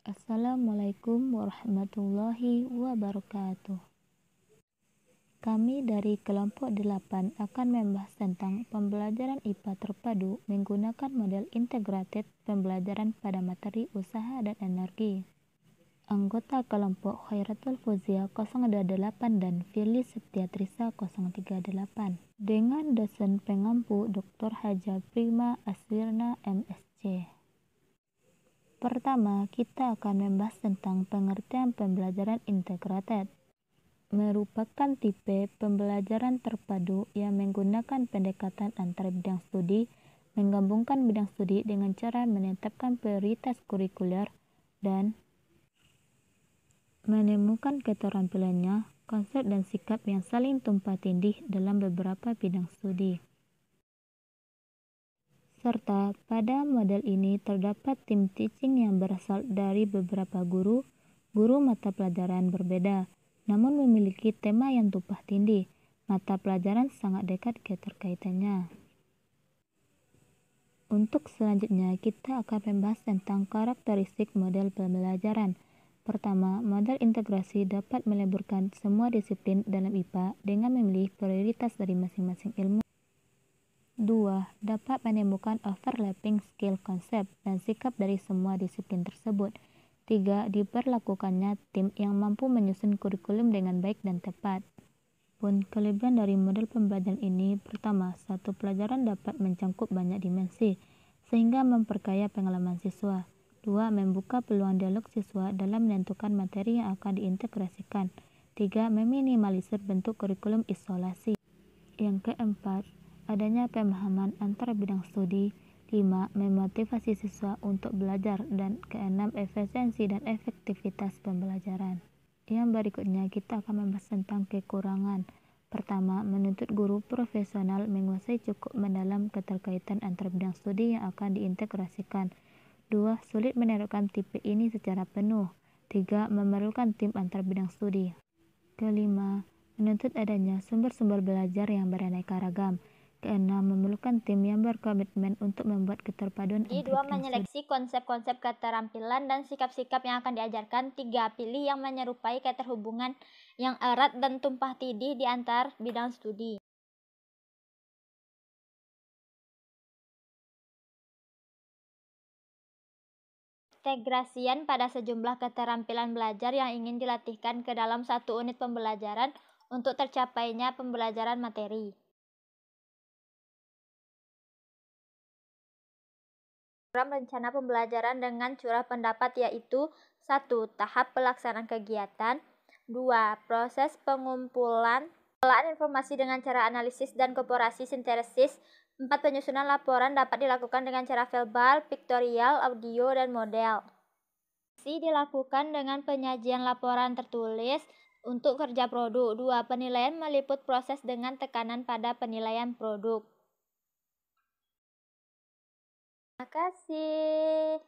Assalamualaikum warahmatullahi wabarakatuh. Kami dari kelompok 8 akan membahas tentang pembelajaran IPA terpadu menggunakan model integrated pembelajaran pada materi usaha dan energi. Anggota kelompok Khairatul Fuzia 028 dan Firly Septiatrisa 038 dengan dosen pengampu Dr. Haja Prima Aswirna MSC. Pertama, kita akan membahas tentang pengertian pembelajaran integrated. Merupakan tipe pembelajaran terpadu yang menggunakan pendekatan antar bidang studi, menggabungkan bidang studi dengan cara menetapkan prioritas kurikuler dan menemukan keterampilannya, konsep dan sikap yang saling tumpah tindih dalam beberapa bidang studi serta pada model ini terdapat tim teaching yang berasal dari beberapa guru, guru mata pelajaran berbeda, namun memiliki tema yang tumpah tindih. Mata pelajaran sangat dekat keterkaitannya. Untuk selanjutnya, kita akan membahas tentang karakteristik model pembelajaran. Pertama, model integrasi dapat meleburkan semua disiplin dalam IPA dengan memilih prioritas dari masing-masing ilmu. 2. Dapat menemukan overlapping skill konsep dan sikap dari semua disiplin tersebut. 3. Diperlakukannya tim yang mampu menyusun kurikulum dengan baik dan tepat. Pun kelebihan dari model pembelajaran ini, pertama, satu pelajaran dapat mencangkup banyak dimensi, sehingga memperkaya pengalaman siswa. 2. Membuka peluang dialog siswa dalam menentukan materi yang akan diintegrasikan. 3. Meminimalisir bentuk kurikulum isolasi. Yang keempat, adanya pemahaman antar bidang studi 5. Memotivasi siswa untuk belajar dan keenam efisiensi dan efektivitas pembelajaran. Yang berikutnya kita akan membahas tentang kekurangan. Pertama, menuntut guru profesional menguasai cukup mendalam keterkaitan antar bidang studi yang akan diintegrasikan. Dua, Sulit menerapkan tipe ini secara penuh. Tiga, Memerlukan tim antar bidang studi. Kelima, menuntut adanya sumber-sumber belajar yang beraneka ragam karena memerlukan tim yang berkomitmen untuk membuat keterpaduan Jadi dua menyeleksi konsep-konsep keterampilan dan sikap-sikap yang akan diajarkan. Tiga, pilih yang menyerupai keterhubungan yang erat dan tumpah tidih di antar bidang studi. Integrasian pada sejumlah keterampilan belajar yang ingin dilatihkan ke dalam satu unit pembelajaran untuk tercapainya pembelajaran materi. program rencana pembelajaran dengan curah pendapat yaitu 1. Tahap pelaksanaan kegiatan dua Proses pengumpulan pelan informasi dengan cara analisis dan korporasi sintesis 4. Penyusunan laporan dapat dilakukan dengan cara verbal, piktorial, audio, dan model Si dilakukan dengan penyajian laporan tertulis untuk kerja produk 2. Penilaian meliput proses dengan tekanan pada penilaian produk kasih.